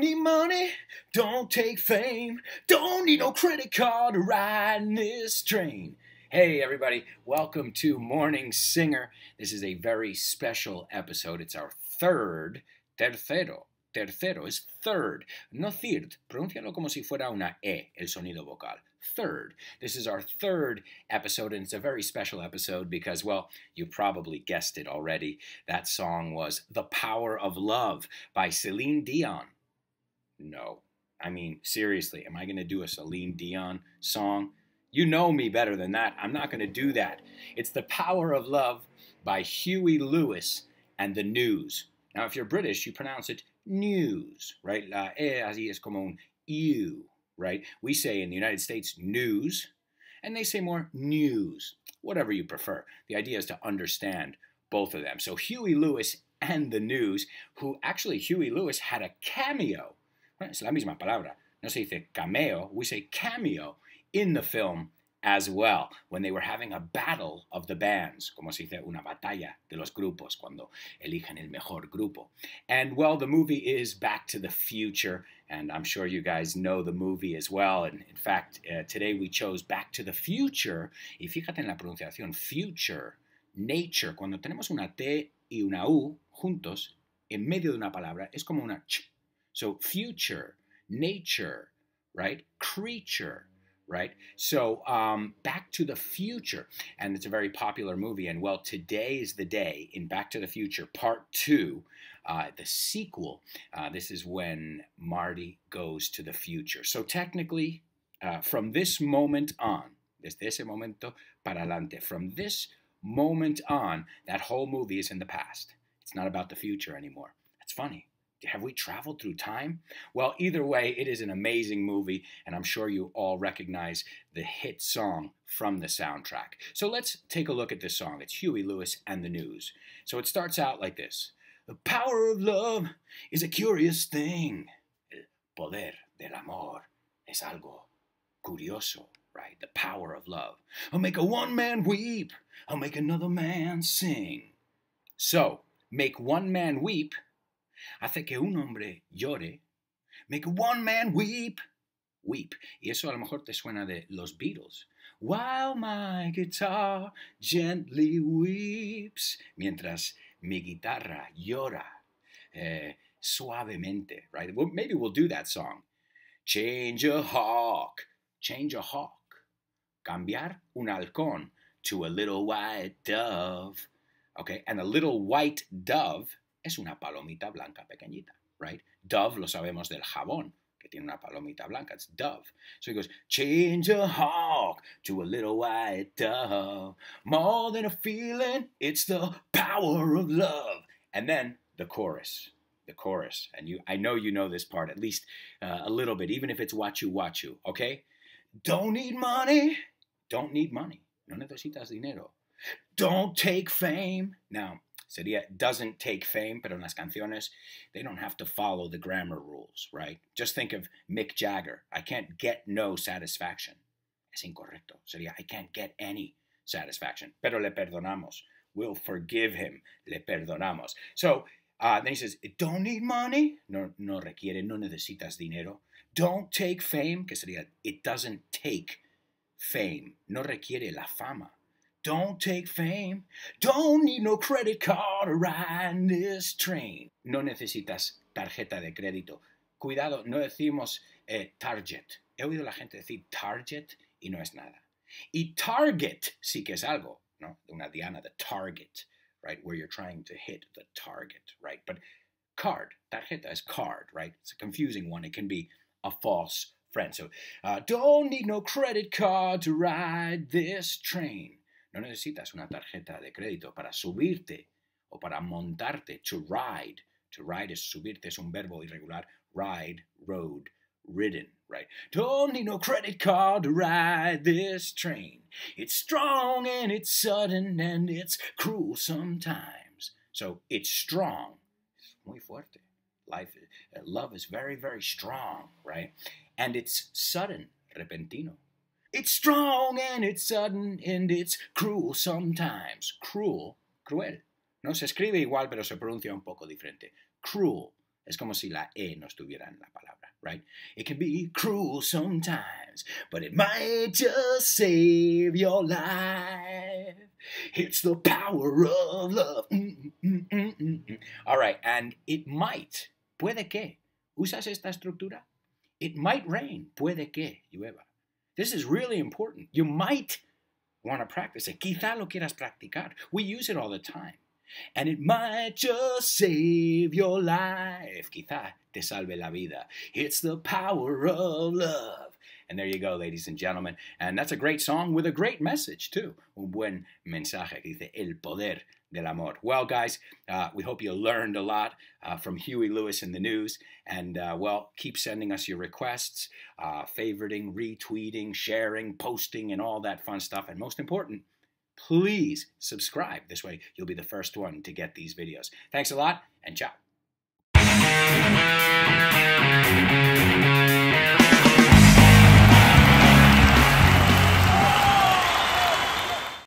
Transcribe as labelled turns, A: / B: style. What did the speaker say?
A: Don't need money, don't take fame, don't need no credit card to ride this train. Hey, everybody, welcome to Morning Singer. This is a very special episode. It's our third, tercero. Tercero is third, no third. Pronuncialo como si fuera una E, el sonido vocal. Third. This is our third episode, and it's a very special episode because, well, you probably guessed it already. That song was The Power of Love by Celine Dion. No. I mean, seriously, am I going to do a Celine Dion song? You know me better than that. I'm not going to do that. It's The Power of Love by Huey Lewis and the News. Now, if you're British, you pronounce it news, right? La E así es como un U, right? We say in the United States, news, and they say more news, whatever you prefer. The idea is to understand both of them. So Huey Lewis and the news, who actually Huey Lewis had a cameo Es la misma palabra. No se dice cameo, we say cameo in the film as well, when they were having a battle of the bands, como se dice, una batalla de los grupos, cuando eligen el mejor grupo. And well, the movie is Back to the Future, and I'm sure you guys know the movie as well. And in fact, eh, today we chose Back to the Future, y fíjate en la pronunciación, future, nature, cuando tenemos una T y una U juntos, en medio de una palabra, es como una ch So future, nature, right? Creature, right? So um, Back to the Future, and it's a very popular movie. And well, today is the day in Back to the Future Part 2, uh, the sequel. Uh, this is when Marty goes to the future. So technically, uh, from this moment on, desde ese momento para adelante, from this moment on, that whole movie is in the past. It's not about the future anymore. That's funny have we traveled through time? Well, either way, it is an amazing movie, and I'm sure you all recognize the hit song from the soundtrack. So let's take a look at this song. It's Huey Lewis and the News. So it starts out like this The power of love is a curious thing. El poder del amor es algo curioso, right? The power of love. I'll make a one man weep, I'll make another man sing. So, make one man weep hace que un hombre llore, make one man weep, weep. Y eso a lo mejor te suena de los Beatles. While my guitar gently weeps, mientras mi guitarra llora eh, suavemente, right? maybe we'll do that song. Change a hawk, change a hawk. Cambiar un halcón to a little white dove. Okay, and a little white dove es una palomita blanca pequeñita, right? Dove lo sabemos del jabón, que tiene una palomita blanca, it's dove. So he goes, change a hawk to a little white dove. More than a feeling, it's the power of love. And then the chorus, the chorus. And you, I know you know this part, at least uh, a little bit, even if it's wachu wachu, okay? Don't need money, don't need money. No necesitas dinero. Don't take fame. Now, Sería doesn't take fame, pero en las canciones, they don't have to follow the grammar rules, right? Just think of Mick Jagger. I can't get no satisfaction. Es incorrecto. Sería I can't get any satisfaction. Pero le perdonamos. We'll forgive him. Le perdonamos. So uh, then he says, don't need money. No, no requiere, no necesitas dinero. Don't take fame, que sería it doesn't take fame. No requiere la fama. Don't take fame. Don't need no credit card to ride this train. No necesitas tarjeta de crédito. Cuidado, no decimos eh, target. He oído a la gente decir target y no es nada. Y target sí que es algo, ¿no? Una diana, the target, right? Where you're trying to hit the target, right? But card, tarjeta is card, right? It's a confusing one. It can be a false friend. So uh, don't need no credit card to ride this train. No necesitas una tarjeta de crédito para subirte o para montarte. To ride. To ride es subirte, es un verbo irregular. Ride, road, ridden, right? Don't need no credit card to ride this train. It's strong and it's sudden and it's cruel sometimes. So it's strong. muy fuerte. Life, eh, love is very, very strong, right? And it's sudden, repentino. It's strong and it's sudden and it's cruel sometimes. Cruel, cruel. No se escribe igual, pero se pronuncia un poco diferente. Cruel. Es como si la E no estuviera en la palabra, right? It can be cruel sometimes, but it might just save your life. It's the power of love. Mm, mm, mm, All right, and it might, puede que. ¿Usas esta estructura? It might rain, puede que llueva. This is really important. You might want to practice it. Quizá lo quieras practicar. We use it all the time. And it might just save your life. Quizá te salve la vida. It's the power of love. And there you go, ladies and gentlemen. And that's a great song with a great message, too. Un buen mensaje, dice el poder del amor. Well, guys, uh, we hope you learned a lot uh, from Huey Lewis in the news. And, uh, well, keep sending us your requests, uh, favoriting, retweeting, sharing, posting, and all that fun stuff. And most important, please subscribe. This way, you'll be the first one to get these videos. Thanks a lot, and ciao.